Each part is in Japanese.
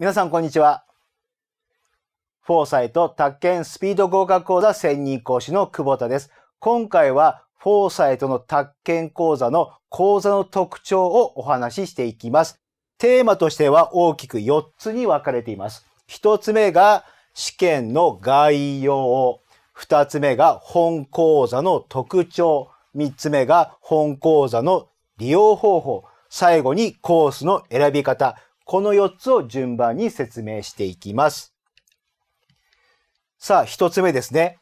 皆さん、こんにちは。フォーサイト、宅建スピード合格講座専任講師の久保田です。今回は、フォーサイトの宅建講座の講座の特徴をお話ししていきます。テーマとしては大きく4つに分かれています。1つ目が試験の概要。2つ目が本講座の特徴。3つ目が本講座の利用方法。最後にコースの選び方。この4つを順番に説明していきます。さあ、1つ目ですね。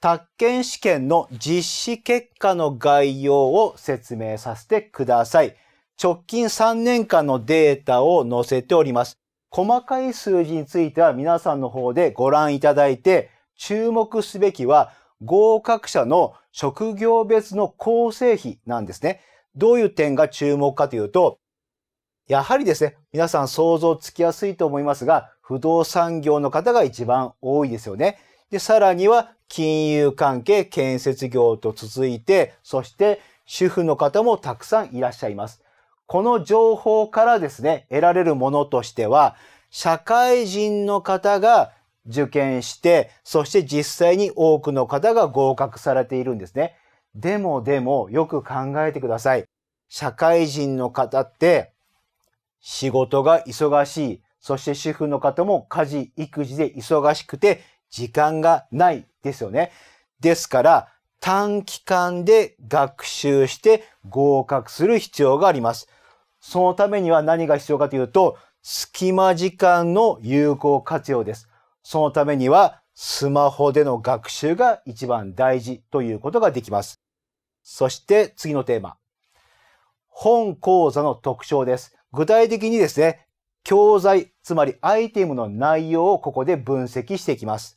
宅建試験の実施結果の概要を説明させてください。直近3年間のデータを載せております。細かい数字については皆さんの方でご覧いただいて、注目すべきは合格者の職業別の構成比なんですね。どういう点が注目かというと、やはりですね、皆さん想像つきやすいと思いますが、不動産業の方が一番多いですよね。で、さらには金融関係、建設業と続いて、そして主婦の方もたくさんいらっしゃいます。この情報からですね、得られるものとしては、社会人の方が受験して、そして実際に多くの方が合格されているんですね。でもでもよく考えてください。社会人の方って仕事が忙しい。そして主婦の方も家事、育児で忙しくて時間がないですよね。ですから、短期間で学習して合格する必要があります。そのためには何が必要かというと、隙間時間の有効活用です。そのためには、スマホでの学習が一番大事ということができます。そして次のテーマ。本講座の特徴です。具体的にですね、教材、つまりアイテムの内容をここで分析していきます。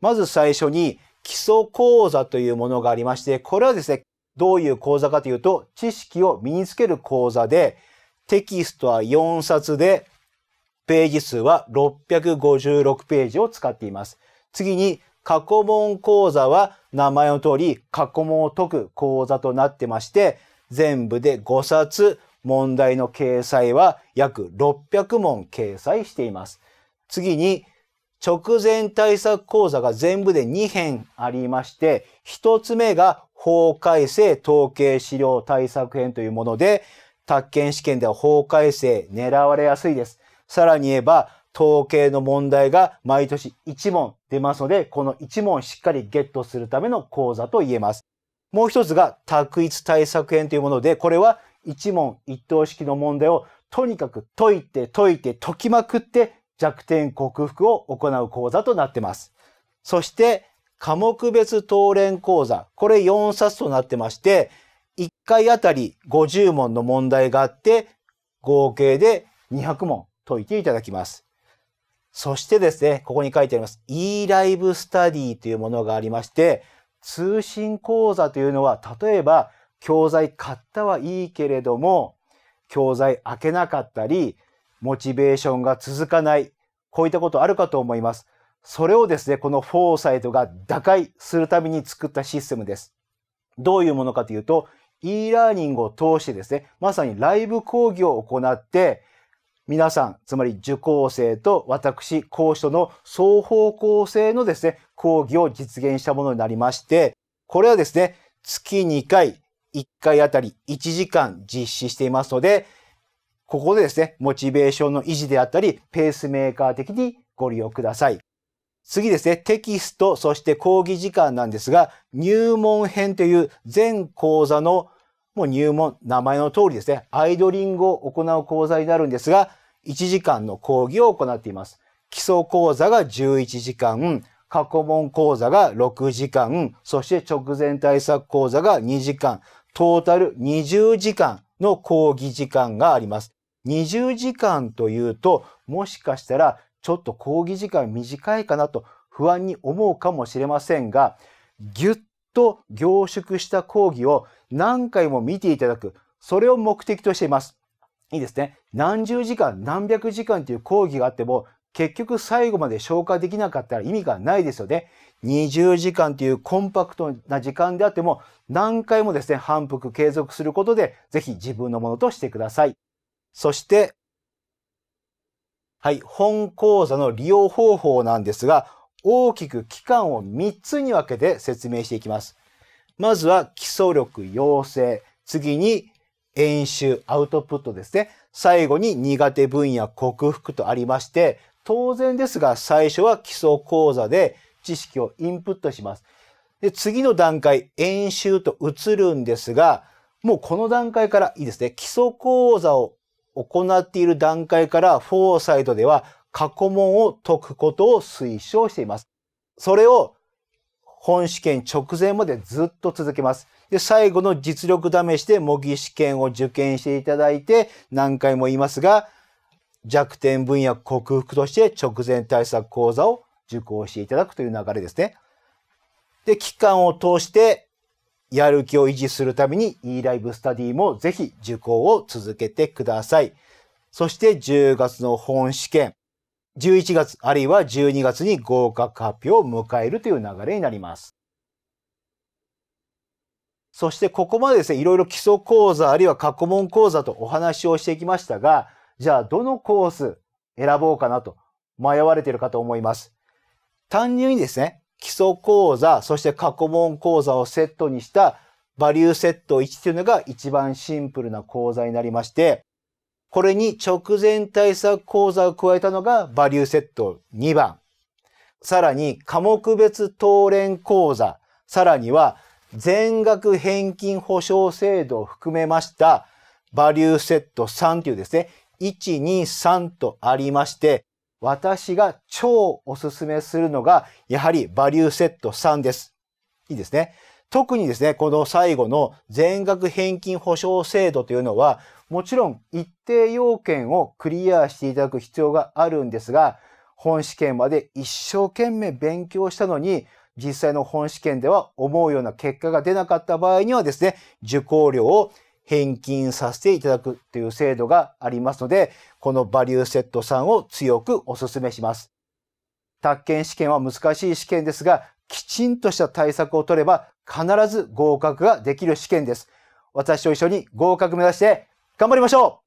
まず最初に基礎講座というものがありまして、これはですね、どういう講座かというと、知識を身につける講座で、テキストは4冊で、ページ数は656ページを使っています。次に、過去問講座は名前の通り過去問を解く講座となってまして、全部で5冊問題の掲載は約600問掲載しています。次に、直前対策講座が全部で2編ありまして、1つ目が法改正統計資料対策編というもので、宅建試験では法改正狙われやすいです。さらに言えば、統計の問題が毎年1問出ますので、この1問しっかりゲットするための講座と言えます。もう一つが、卓一対策編というもので、これは一問一答式の問題をとにかく解いて解いて解きまくって弱点克服を行う講座となってます。そして科目別当連講座、これ4冊となってまして、1回あたり50問の問題があって、合計で200問解いていただきます。そしてですね、ここに書いてあります。e-live study というものがありまして、通信講座というのは、例えば教材買ったはいいけれども、教材開けなかったり、モチベーションが続かない、こういったことあるかと思います。それをですね、このフォーサイトが打開するために作ったシステムです。どういうものかというと、e ラーニングを通してですね、まさにライブ講義を行って、皆さん、つまり受講生と私、講師との双方向性のですね、講義を実現したものになりまして、これはですね、月2回、1回あたり1時間実施していますので、ここでですね、モチベーションの維持であったり、ペースメーカー的にご利用ください。次ですね、テキスト、そして講義時間なんですが、入門編という全講座のもう入門、名前の通りですね、アイドリングを行う講座になるんですが、1時間の講義を行っています。基礎講座が11時間、過去問講座が6時間、そして直前対策講座が2時間、トータル20時間の講義時間があります。20時間というと、もしかしたらちょっと講義時間短いかなと不安に思うかもしれませんが、ぎゅっと凝縮した講義を何回も見ていただく。それを目的としています。いいですね。何十時間、何百時間という講義があっても、結局最後まで消化できなかったら意味がないですよね。20時間というコンパクトな時間であっても何回もですね、反復継続することでぜひ自分のものとしてください。そして、はい、本講座の利用方法なんですが、大きく期間を3つに分けて説明していきます。まずは基礎力養成、次に演習、アウトプットですね。最後に苦手分野克服とありまして、当然ですが、最初は基礎講座で知識をインプットします。で、次の段階、演習と移るんですが、もうこの段階からいいですね。基礎講座を行っている段階から、フォーサイドでは過去問を解くことを推奨しています。それを本試験直前までずっと続けます。で、最後の実力試しで模擬試験を受験していただいて、何回も言いますが、弱点分野克服として直前対策講座を受講していただくという流れですね。で、期間を通してやる気を維持するために e ライブスタディもぜひ受講を続けてください。そして10月の本試験、11月あるいは12月に合格発表を迎えるという流れになります。そしてここまでですね、いろいろ基礎講座あるいは過去問講座とお話をしてきましたが、じゃあどのコース選ぼうかなと迷われているかと思います。単純にですね、基礎講座、そして過去問講座をセットにしたバリューセット1というのが一番シンプルな講座になりまして、これに直前対策講座を加えたのがバリューセット2番。さらに科目別当連講座。さらには全額返金保証制度を含めましたバリューセット3というですね、1、2、3とありまして、私が超おすすめするのが、やはりバリューセット3です。いいですね。特にですね、この最後の全額返金保証制度というのは、もちろん一定要件をクリアしていただく必要があるんですが、本試験まで一生懸命勉強したのに、実際の本試験では思うような結果が出なかった場合にはですね、受講料を返金させていただくという制度がありますので、このバリューセットさんを強くお勧めします。宅建試験は難しい試験ですが、きちんとした対策を取れば必ず合格ができる試験です。私と一緒に合格目指して頑張りましょう